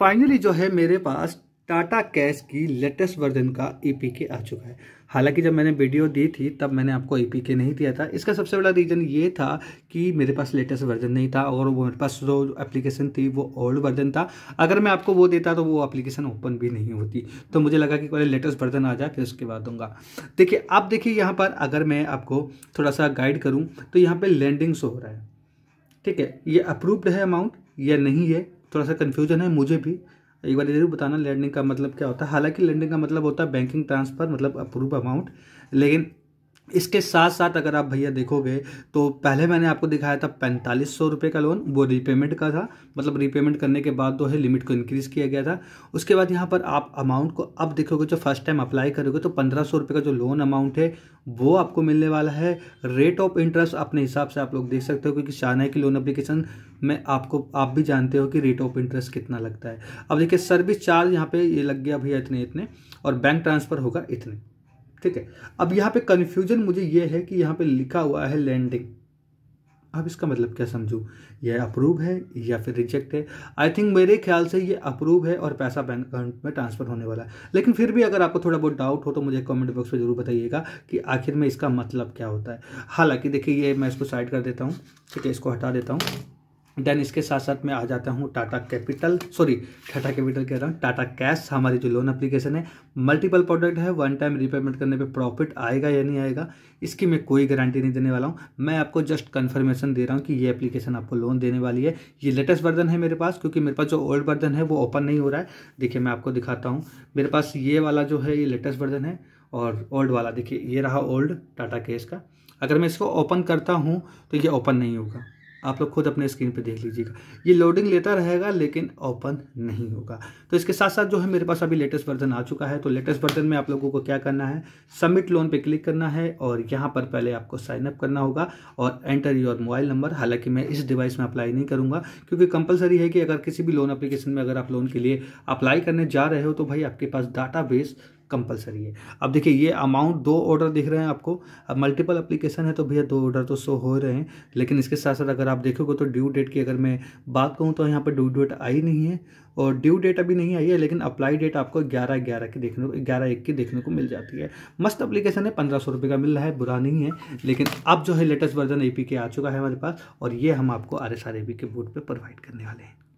finally जो है मेरे पास टाटा कैश की लेटेस्ट वर्जन का ई e आ चुका है हालांकि जब मैंने वीडियो दी थी तब मैंने आपको ई e नहीं दिया था इसका सबसे बड़ा रीज़न ये था कि मेरे पास लेटेस्ट वर्जन नहीं था और वो मेरे पास जो एप्लीकेशन थी वो ओल्ड वर्जन था अगर मैं आपको वो देता तो वो एप्लीकेशन ओपन भी नहीं होती तो मुझे लगा कि पहले लेटेस्ट वर्जन आ जाए फिर उसके बाद दूंगा देखिए आप देखिए यहाँ पर अगर मैं आपको थोड़ा सा गाइड करूँ तो यहाँ पर लैंडिंग हो रहा है ठीक है ये अप्रूव्ड है अमाउंट या नहीं है थोड़ा सा कन्फ्यूजन है मुझे भी एक बार जरूर बताना लैंडिंग का मतलब क्या होता है हालांकि लैंडिंग का मतलब होता है बैंकिंग ट्रांसफ़र मतलब अप्रूव अमाउंट लेकिन इसके साथ साथ अगर आप भैया देखोगे तो पहले मैंने आपको दिखाया था पैंतालीस सौ रुपये का लोन वो रीपेमेंट का था मतलब रीपेमेंट करने के बाद जो तो है लिमिट को इंक्रीज़ किया गया था उसके बाद यहाँ पर आप अमाउंट को अब देखोगे जो फर्स्ट टाइम अप्लाई करोगे तो पंद्रह सौ रुपये का जो लोन अमाउंट है वो आपको मिलने वाला है रेट ऑफ इंटरेस्ट अपने हिसाब से आप लोग देख सकते हो क्योंकि शाना की लोन अप्लीकेशन में आपको आप भी जानते हो कि रेट ऑफ इंटरेस्ट कितना लगता है अब देखिए सर्विस चार्ज यहाँ पे ये लग गया भैया इतने इतने और बैंक ट्रांसफ़र होगा इतने ठीक है अब यहाँ पे कन्फ्यूजन मुझे ये है कि यहाँ पे लिखा हुआ है लैंडिंग अब इसका मतलब क्या समझू यह अप्रूव है या फिर रिजेक्ट है आई थिंक मेरे ख्याल से ये अप्रूव है और पैसा बैंक अकाउंट में ट्रांसफर होने वाला है लेकिन फिर भी अगर आपको थोड़ा बहुत डाउट हो तो मुझे कमेंट बॉक्स में जरूर बताइएगा कि आखिर में इसका मतलब क्या होता है हालांकि देखिए ये मैं इसको साइड कर देता हूँ ठीक है इसको हटा देता हूँ देन इसके साथ साथ मैं आ जाता हूँ Tata Capital sorry Tata Capital कह रहा हूँ टाटा कैश हमारी जो लोन एप्लीकेशन है मल्टीपल प्रोडक्ट है वन टाइम रिपेमेंट करने पे प्रॉफिट आएगा या नहीं आएगा इसकी मैं कोई गारंटी नहीं देने वाला हूँ मैं आपको जस्ट कंफर्मेशन दे रहा हूँ कि ये एप्लीकेशन आपको लोन देने वाली है ये लेटेस्ट वर्जन है मेरे पास क्योंकि मेरे पास जो ओल्ड वर्जन है वो ओपन नहीं हो रहा है देखिए मैं आपको दिखाता हूँ मेरे पास ये वाला जो है ये लेटेस्ट वर्जन है और ओल्ड वाला देखिए ये रहा ओल्ड टाटा कैश का अगर मैं इसको ओपन करता हूँ तो ये ओपन नहीं होगा आप लोग खुद अपने स्क्रीन पे देख लीजिएगा ये लोडिंग लेता रहेगा लेकिन ओपन नहीं होगा तो इसके साथ साथ जो है मेरे पास अभी लेटेस्ट वर्जन आ चुका है तो लेटेस्ट वर्जन में आप लोगों को क्या करना है सबमिट लोन पे क्लिक करना है और यहाँ पर पहले आपको साइनअप करना होगा और एंटर योर मोबाइल नंबर हालांकि मैं इस डिवाइस में अप्लाई नहीं करूँगा क्योंकि कंपलसरी है कि अगर किसी भी लोन अप्लीकेशन में अगर आप लोन के लिए अप्लाई करने जा रहे हो तो भाई आपके पास डाटा कंपलसरी है अब देखिए ये अमाउंट दो ऑर्डर दिख रहे हैं आपको अब मल्टीपल अप्लीकेशन है तो भैया दो ऑर्डर तो शो हो रहे हैं लेकिन इसके साथ साथ अगर आप देखोगे तो ड्यू डेट की अगर मैं बात कहूँ तो यहाँ पर ड्यू डेट आई नहीं है और ड्यू डेट अभी नहीं आई है लेकिन अप्लाई डेट आपको ग्यारह ग्यारह की देखने को ग्यारह एक की देखने को मिल जाती है मस्त अप्लीकेशन है पंद्रह सौ रुपये का मिल रहा है बुरा नहीं है लेकिन अब जो है लेटेस्ट वर्जन ए पी के आ चुका है हमारे पास और ये हम आपको R S R A P के बोर्ड पर प्रोवाइड करने वाले हैं